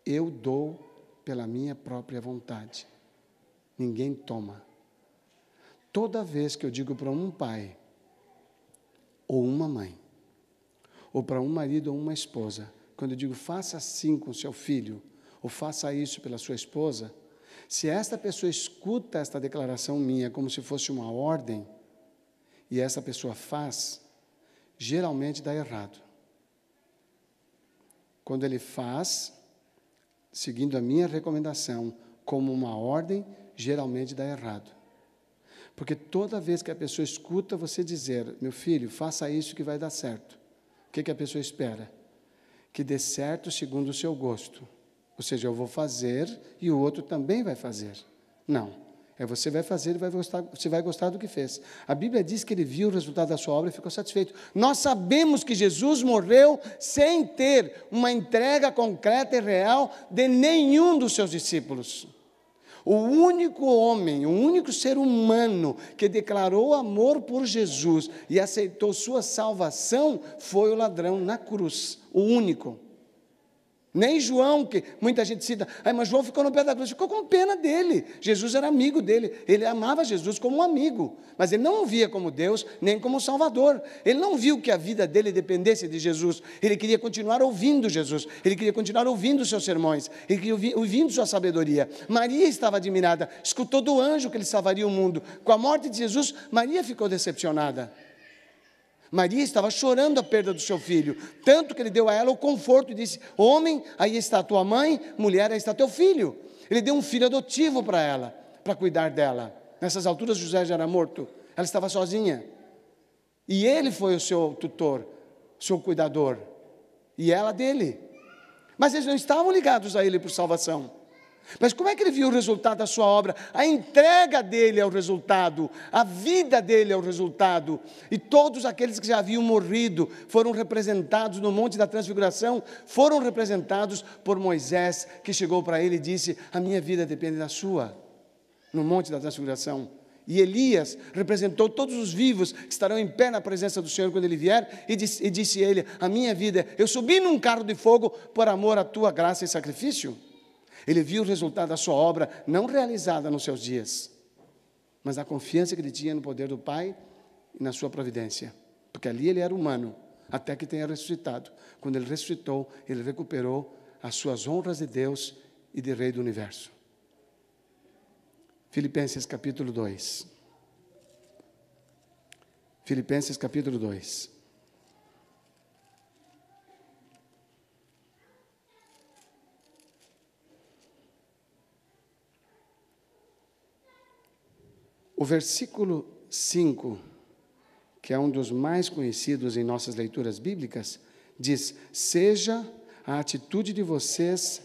Speaker 1: eu dou pela minha própria vontade. Ninguém toma. Toda vez que eu digo para um pai, ou uma mãe, ou para um marido ou uma esposa, quando eu digo faça assim com seu filho, ou faça isso pela sua esposa, se esta pessoa escuta esta declaração minha como se fosse uma ordem, e essa pessoa faz, geralmente dá errado. Quando ele faz, seguindo a minha recomendação como uma ordem, geralmente dá errado. Porque toda vez que a pessoa escuta você dizer, meu filho, faça isso que vai dar certo, o que, que a pessoa espera? Que dê certo segundo o seu gosto. Ou seja, eu vou fazer e o outro também vai fazer. Não. É, você vai fazer e vai gostar, você vai gostar do que fez. A Bíblia diz que ele viu o resultado da sua obra e ficou satisfeito. Nós sabemos que Jesus morreu sem ter uma entrega concreta e real de nenhum dos seus discípulos. O único homem, o único ser humano que declarou amor por Jesus e aceitou sua salvação foi o ladrão na cruz, o único. Nem João, que muita gente cita, ah, mas João ficou no pé da cruz, ficou com pena dele. Jesus era amigo dele, ele amava Jesus como um amigo, mas ele não o via como Deus, nem como Salvador. Ele não viu que a vida dele dependesse de Jesus. Ele queria continuar ouvindo Jesus, ele queria continuar ouvindo seus sermões, ele queria ouvir, ouvindo sua sabedoria. Maria estava admirada, escutou do anjo que ele salvaria o mundo. Com a morte de Jesus, Maria ficou decepcionada. Maria estava chorando a perda do seu filho, tanto que ele deu a ela o conforto e disse: Homem, aí está tua mãe, mulher, aí está teu filho. Ele deu um filho adotivo para ela, para cuidar dela. Nessas alturas, José já era morto, ela estava sozinha. E ele foi o seu tutor, seu cuidador, e ela dele. Mas eles não estavam ligados a ele por salvação. Mas como é que ele viu o resultado da sua obra? A entrega dele é o resultado, a vida dele é o resultado. E todos aqueles que já haviam morrido foram representados no Monte da Transfiguração, foram representados por Moisés, que chegou para ele e disse: A minha vida depende da sua, no Monte da Transfiguração. E Elias representou todos os vivos que estarão em pé na presença do Senhor quando ele vier, e disse, e disse ele: A minha vida, eu subi num carro de fogo por amor à tua graça e sacrifício. Ele viu o resultado da sua obra, não realizada nos seus dias, mas a confiança que ele tinha no poder do Pai e na sua providência. Porque ali ele era humano, até que tenha ressuscitado. Quando ele ressuscitou, ele recuperou as suas honras de Deus e de Rei do universo. Filipenses capítulo 2. Filipenses capítulo 2. O versículo 5, que é um dos mais conhecidos em nossas leituras bíblicas, diz: Seja a atitude de vocês,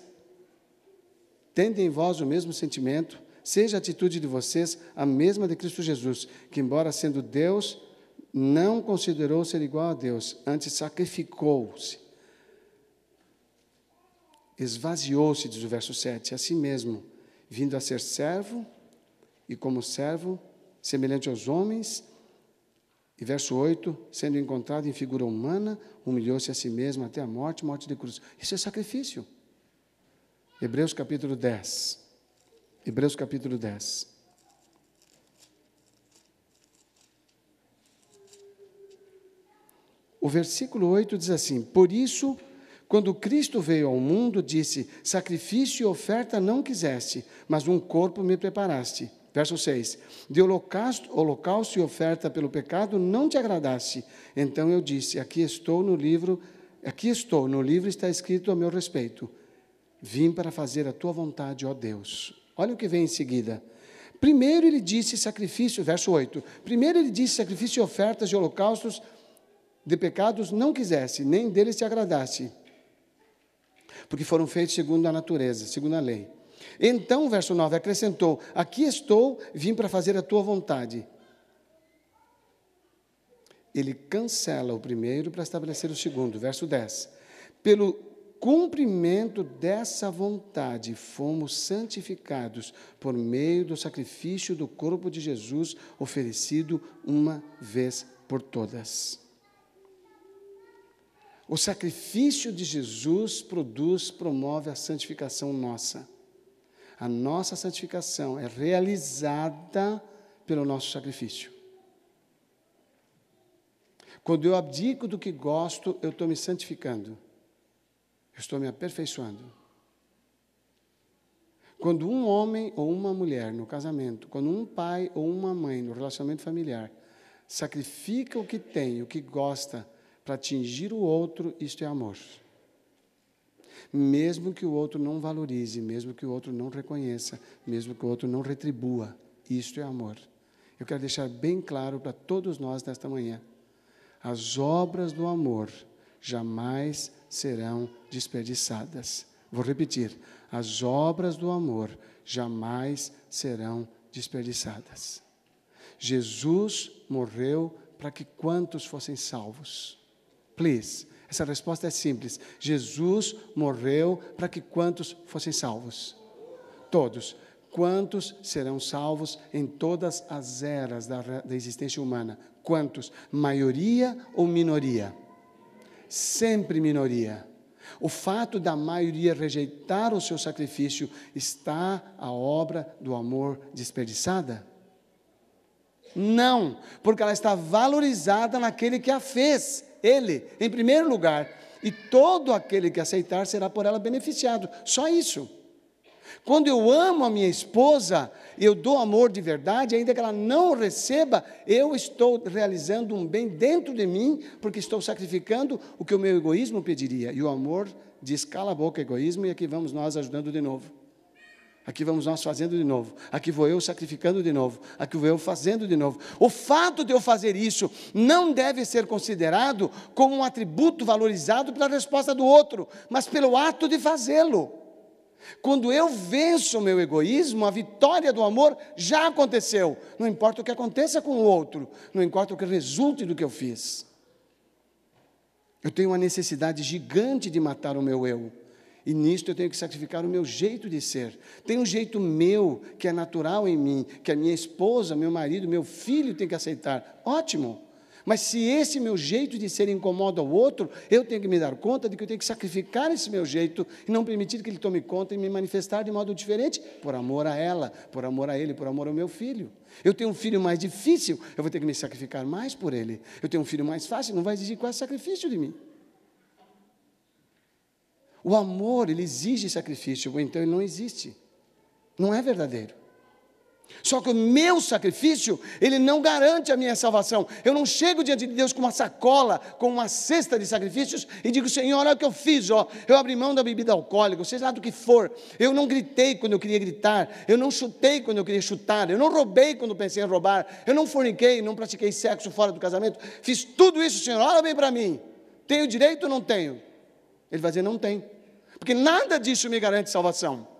Speaker 1: tendo em vós o mesmo sentimento, seja a atitude de vocês a mesma de Cristo Jesus, que, embora sendo Deus, não considerou ser igual a Deus, antes sacrificou-se. Esvaziou-se, diz o verso 7, a si mesmo, vindo a ser servo e, como servo, semelhante aos homens. E verso 8, sendo encontrado em figura humana, humilhou-se a si mesmo até a morte, morte de cruz. Isso é sacrifício. Hebreus capítulo 10. Hebreus capítulo 10. O versículo 8 diz assim: Por isso, quando Cristo veio ao mundo, disse: Sacrifício e oferta não quiseste, mas um corpo me preparaste. Verso 6: De holocausto, holocausto e oferta pelo pecado não te agradasse. Então eu disse: Aqui estou no livro, aqui estou, no livro está escrito a meu respeito. Vim para fazer a tua vontade, ó Deus. Olha o que vem em seguida. Primeiro ele disse sacrifício, verso 8. Primeiro ele disse sacrifício e ofertas de holocaustos de pecados não quisesse, nem deles se agradasse. Porque foram feitos segundo a natureza, segundo a lei. Então, verso 9, acrescentou: Aqui estou, vim para fazer a tua vontade. Ele cancela o primeiro para estabelecer o segundo. Verso 10. Pelo cumprimento dessa vontade fomos santificados por meio do sacrifício do corpo de Jesus oferecido uma vez por todas. O sacrifício de Jesus produz, promove a santificação nossa. A nossa santificação é realizada pelo nosso sacrifício. Quando eu abdico do que gosto, eu estou me santificando. Eu estou me aperfeiçoando. Quando um homem ou uma mulher no casamento, quando um pai ou uma mãe no relacionamento familiar sacrifica o que tem, o que gosta, para atingir o outro, isto é amor mesmo que o outro não valorize, mesmo que o outro não reconheça, mesmo que o outro não retribua. Isto é amor. Eu quero deixar bem claro para todos nós nesta manhã: as obras do amor jamais serão desperdiçadas. Vou repetir: as obras do amor jamais serão desperdiçadas. Jesus morreu para que quantos fossem salvos. Please essa resposta é simples. Jesus morreu para que quantos fossem salvos? Todos. Quantos serão salvos em todas as eras da, da existência humana? Quantos? Maioria ou minoria? Sempre minoria. O fato da maioria rejeitar o seu sacrifício está a obra do amor desperdiçada? Não, porque ela está valorizada naquele que a fez. Ele, em primeiro lugar. E todo aquele que aceitar será por ela beneficiado. Só isso. Quando eu amo a minha esposa, eu dou amor de verdade, ainda que ela não receba, eu estou realizando um bem dentro de mim, porque estou sacrificando o que o meu egoísmo pediria. E o amor diz: cala a boca, egoísmo, e aqui vamos nós ajudando de novo. Aqui vamos nós fazendo de novo. Aqui vou eu sacrificando de novo. Aqui vou eu fazendo de novo. O fato de eu fazer isso não deve ser considerado como um atributo valorizado pela resposta do outro, mas pelo ato de fazê-lo. Quando eu venço o meu egoísmo, a vitória do amor já aconteceu. Não importa o que aconteça com o outro, não importa o que resulte do que eu fiz. Eu tenho uma necessidade gigante de matar o meu eu. E nisto eu tenho que sacrificar o meu jeito de ser. Tem um jeito meu que é natural em mim, que a minha esposa, meu marido, meu filho tem que aceitar. Ótimo. Mas se esse meu jeito de ser incomoda o outro, eu tenho que me dar conta de que eu tenho que sacrificar esse meu jeito e não permitir que ele tome conta e me manifestar de modo diferente, por amor a ela, por amor a ele, por amor ao meu filho. Eu tenho um filho mais difícil, eu vou ter que me sacrificar mais por ele. Eu tenho um filho mais fácil, não vai exigir quase sacrifício de mim. O amor, ele exige sacrifício, ou então ele não existe. Não é verdadeiro. Só que o meu sacrifício, ele não garante a minha salvação. Eu não chego diante de Deus com uma sacola, com uma cesta de sacrifícios e digo, Senhor, olha o que eu fiz, ó. Eu abri mão da bebida alcoólica, seja lá do que for. Eu não gritei quando eu queria gritar. Eu não chutei quando eu queria chutar. Eu não roubei quando pensei em roubar. Eu não forniquei, não pratiquei sexo fora do casamento. Fiz tudo isso, Senhor, olha bem para mim. Tenho direito ou não tenho? Ele vai dizer: não tem. Porque nada disso me garante salvação.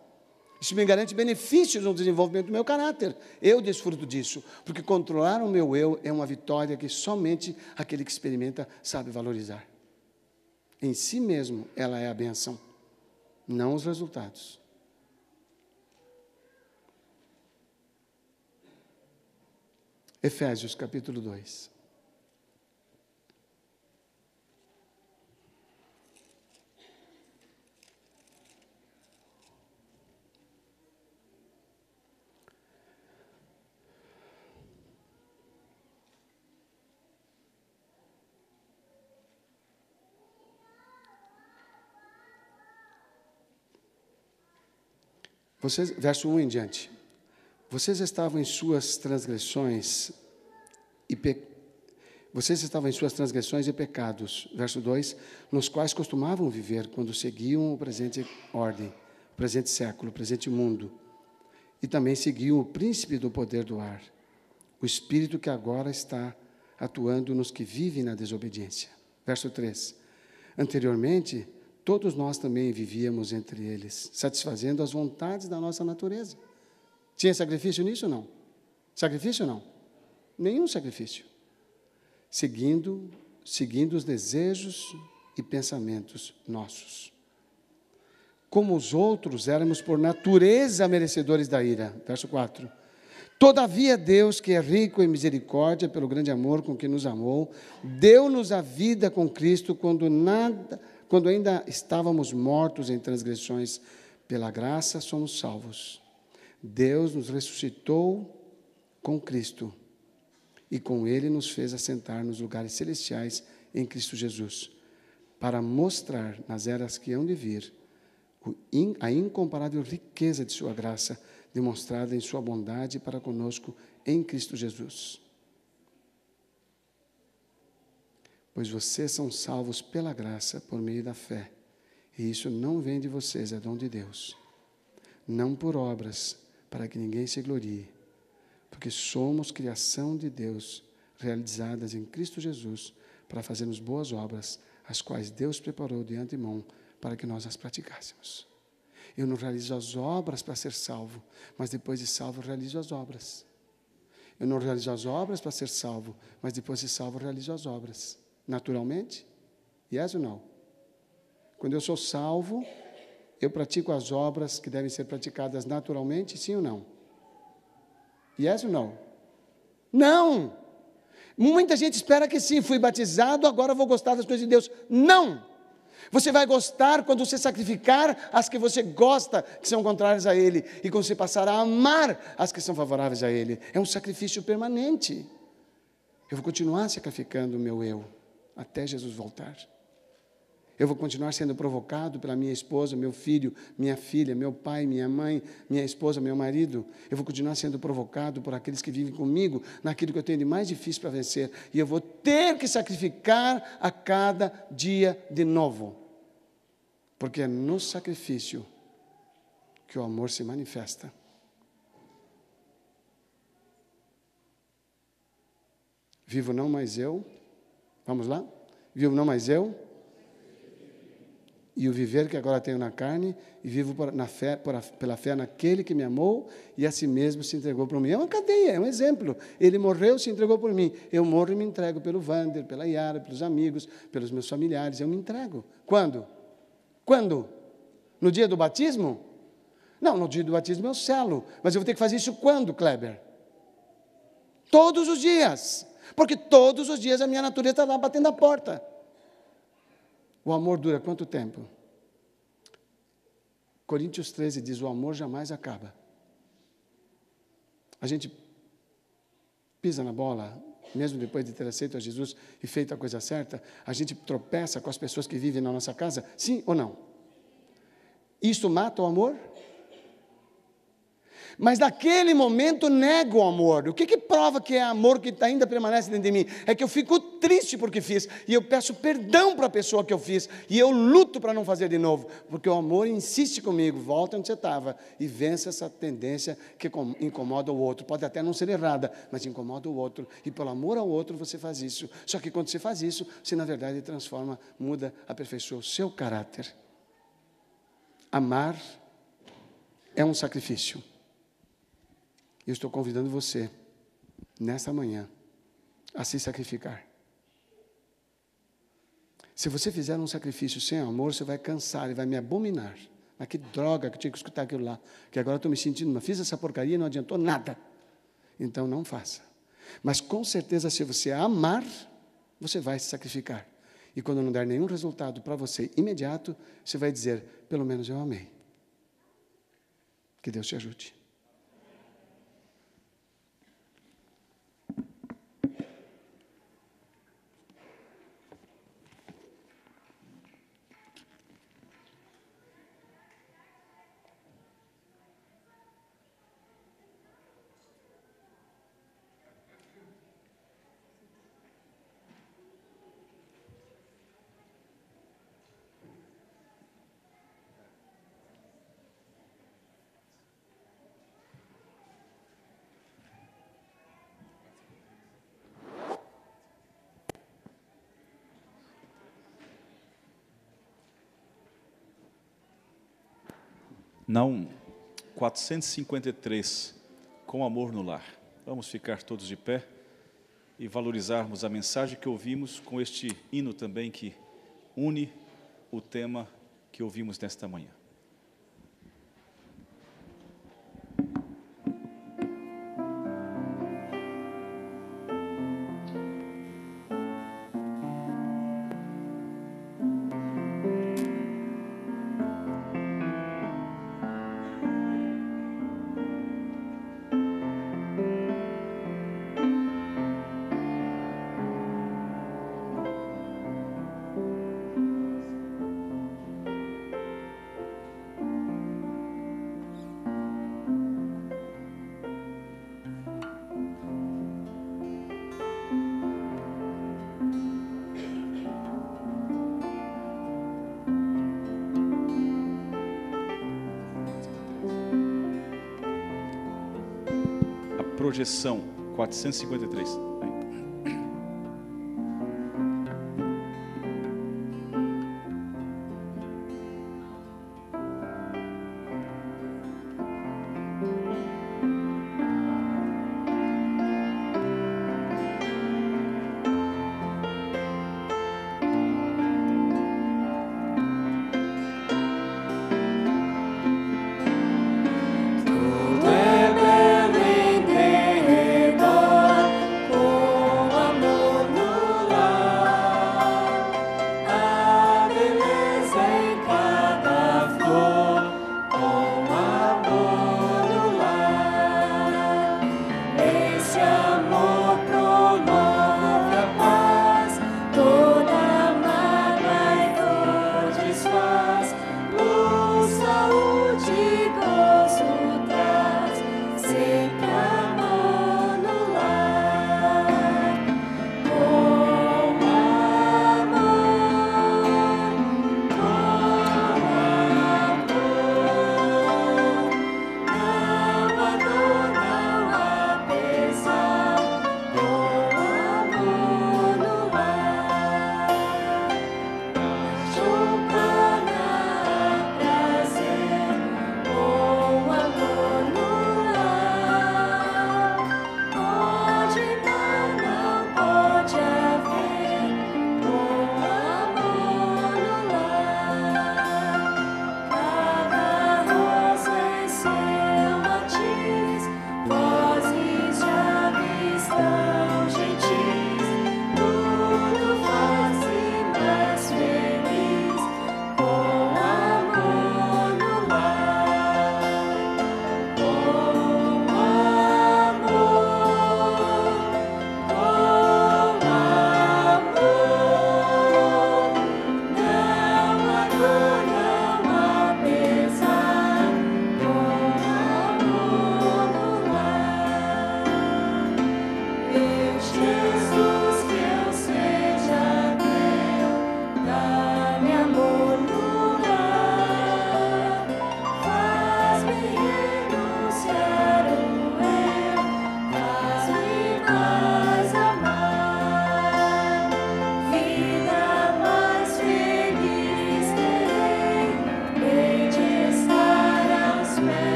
Speaker 1: Isso me garante benefícios no desenvolvimento do meu caráter. Eu desfruto disso, porque controlar o meu eu é uma vitória que somente aquele que experimenta sabe valorizar. Em si mesmo, ela é a benção, não os resultados. Efésios capítulo 2. Vocês, verso 1 em diante. Vocês estavam em suas transgressões e pe... vocês estavam em suas transgressões e pecados, verso 2, nos quais costumavam viver quando seguiam o presente ordem, o presente século, o presente mundo, e também seguiam o príncipe do poder do ar, o espírito que agora está atuando nos que vivem na desobediência. Verso 3. Anteriormente, todos nós também vivíamos entre eles, satisfazendo as vontades da nossa natureza. Tinha sacrifício nisso ou não? Sacrifício ou não? Nenhum sacrifício. Seguindo, seguindo os desejos e pensamentos nossos. Como os outros, éramos por natureza merecedores da ira. Verso 4. Todavia, Deus, que é rico em misericórdia, pelo grande amor com que nos amou, deu-nos a vida com Cristo quando nada quando ainda estávamos mortos em transgressões, pela graça somos salvos. Deus nos ressuscitou com Cristo e com Ele nos fez assentar nos lugares celestiais em Cristo Jesus, para mostrar nas eras que hão de vir a incomparável riqueza de Sua graça, demonstrada em Sua bondade para conosco em Cristo Jesus. pois vocês são salvos pela graça, por meio da fé. E isso não vem de vocês, é dom de Deus. Não por obras, para que ninguém se glorie, porque somos criação de Deus, realizadas em Cristo Jesus, para fazermos boas obras, as quais Deus preparou de antemão para que nós as praticássemos. Eu não realizo as obras para ser salvo, mas depois de salvo realizo as obras. Eu não realizo as obras para ser salvo, mas depois de salvo realizo as obras naturalmente? Yes ou não? Quando eu sou salvo, eu pratico as obras que devem ser praticadas naturalmente, sim ou não? Yes ou não? Não! Muita gente espera que sim, fui batizado, agora vou gostar das coisas de Deus. Não! Você vai gostar quando você sacrificar as que você gosta, que são contrárias a Ele, e quando você passar a amar as que são favoráveis a Ele. É um sacrifício permanente. Eu vou continuar sacrificando o meu eu até Jesus voltar. Eu vou continuar sendo provocado pela minha esposa, meu filho, minha filha, meu pai, minha mãe, minha esposa, meu marido. Eu vou continuar sendo provocado por aqueles que vivem comigo naquilo que eu tenho de mais difícil para vencer. E eu vou ter que sacrificar a cada dia de novo. Porque é no sacrifício que o amor se manifesta. Vivo não mais eu, Vamos lá? Vivo não mais eu, e o viver que agora tenho na carne, e vivo por, na fé, por pela fé naquele que me amou e a si mesmo se entregou por mim. É uma cadeia, é um exemplo. Ele morreu, se entregou por mim. Eu morro e me entrego pelo Vander, pela Yara, pelos amigos, pelos meus familiares. Eu me entrego. Quando? Quando? No dia do batismo? Não, no dia do batismo eu é selo. Mas eu vou ter que fazer isso quando, Kleber? Todos os dias. Porque todos os dias a minha natureza está lá batendo a porta. O amor dura quanto tempo? Coríntios 13 diz: o amor jamais acaba. A gente pisa na bola, mesmo depois de ter aceito a Jesus e feito a coisa certa, a gente tropeça com as pessoas que vivem na nossa casa, sim ou não? Isso mata o amor? mas naquele momento nego o amor. O que, que prova que é amor que ainda permanece dentro de mim? É que eu fico triste porque fiz, e eu peço perdão para a pessoa que eu fiz, e eu luto para não fazer de novo, porque o amor insiste comigo, volta onde você estava, e vence essa tendência que incomoda o outro. Pode até não ser errada, mas incomoda o outro, e pelo amor ao outro você faz isso. Só que quando você faz isso, você na verdade transforma, muda, aperfeiçoa o seu caráter. Amar é um sacrifício. Eu estou convidando você, nessa manhã, a se sacrificar. Se você fizer um sacrifício sem amor, você vai cansar e vai me abominar. Mas que droga que eu tinha que escutar aquilo lá. Que agora estou me sentindo, mas fiz essa porcaria e não adiantou nada. Então não faça. Mas com certeza, se você amar, você vai se sacrificar. E quando não der nenhum resultado para você imediato, você vai dizer: pelo menos eu amei. Que Deus te ajude. Não, 453, com amor no lar. Vamos ficar todos de pé e valorizarmos a mensagem que ouvimos com este hino também que une o tema que ouvimos nesta manhã. projeção 453.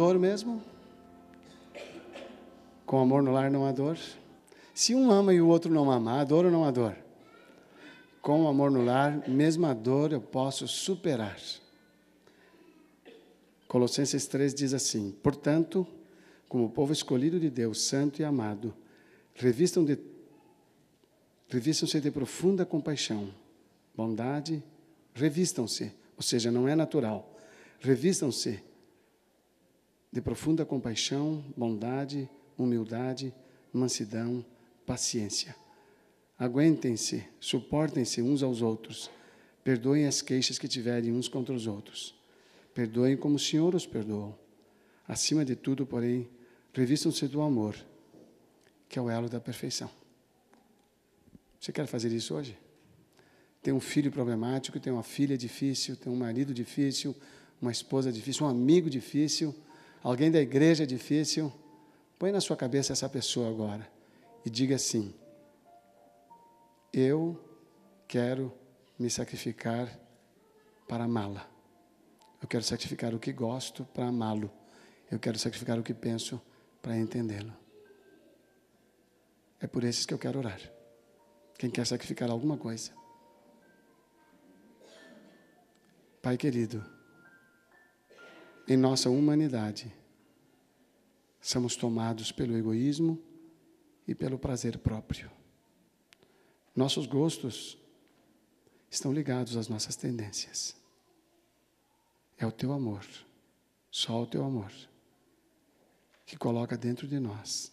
Speaker 1: dor mesmo? Com amor no lar não há dor? Se um ama e o outro não ama, há dor ou não há dor? Com amor no lar, mesmo a dor eu posso superar. Colossenses 3 diz assim: Portanto, como povo escolhido de Deus, santo e amado, revistam de, revistam-se de profunda compaixão, bondade, revistam-se, ou seja, não é natural, revistam-se de profunda compaixão, bondade, humildade, mansidão, paciência. Aguentem-se, suportem-se uns aos outros. Perdoem as queixas que tiverem uns contra os outros. Perdoem como o Senhor os perdoou. Acima de tudo, porém, revistam-se do amor, que é o elo da perfeição. Você quer fazer isso hoje? Tem um filho problemático, tem uma filha difícil, tem um marido difícil, uma esposa difícil, um amigo difícil alguém da igreja é difícil, põe na sua cabeça essa pessoa agora e diga assim: Eu quero me sacrificar para amá-la. Eu quero sacrificar o que gosto para amá-lo. Eu quero sacrificar o que penso para entendê-lo. É por esses que eu quero orar. Quem quer sacrificar alguma coisa? Pai querido, em nossa humanidade, somos tomados pelo egoísmo e pelo prazer próprio. Nossos gostos estão ligados às nossas tendências. É o teu amor, só o teu amor, que coloca dentro de nós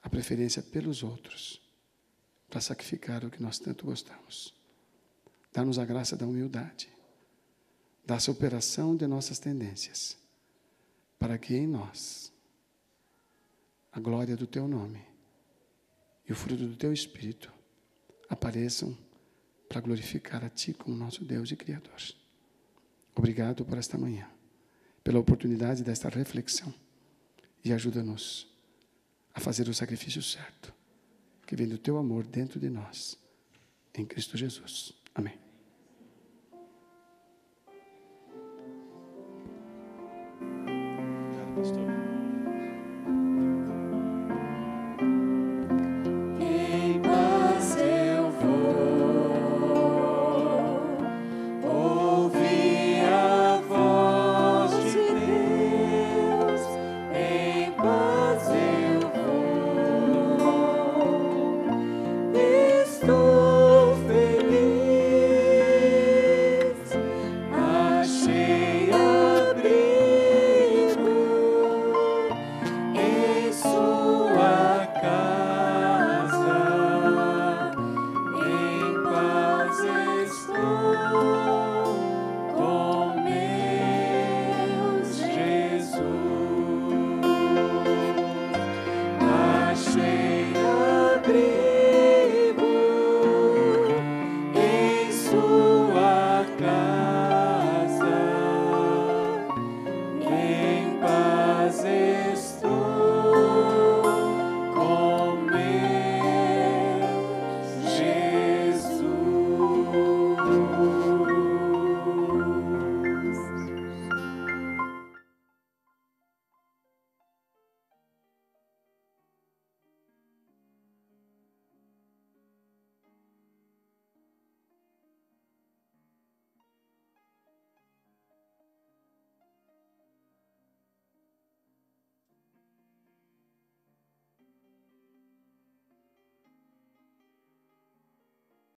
Speaker 1: a preferência pelos outros para sacrificar o que nós tanto gostamos. Dá-nos a graça da humildade da superação de nossas tendências, para que em nós a glória do teu nome e o fruto do teu espírito apareçam para glorificar a ti como nosso Deus e Criador. Obrigado por esta manhã, pela oportunidade desta reflexão e ajuda-nos a fazer o sacrifício certo, que vem do teu amor dentro de nós, em Cristo Jesus. Amém.
Speaker 2: stuff.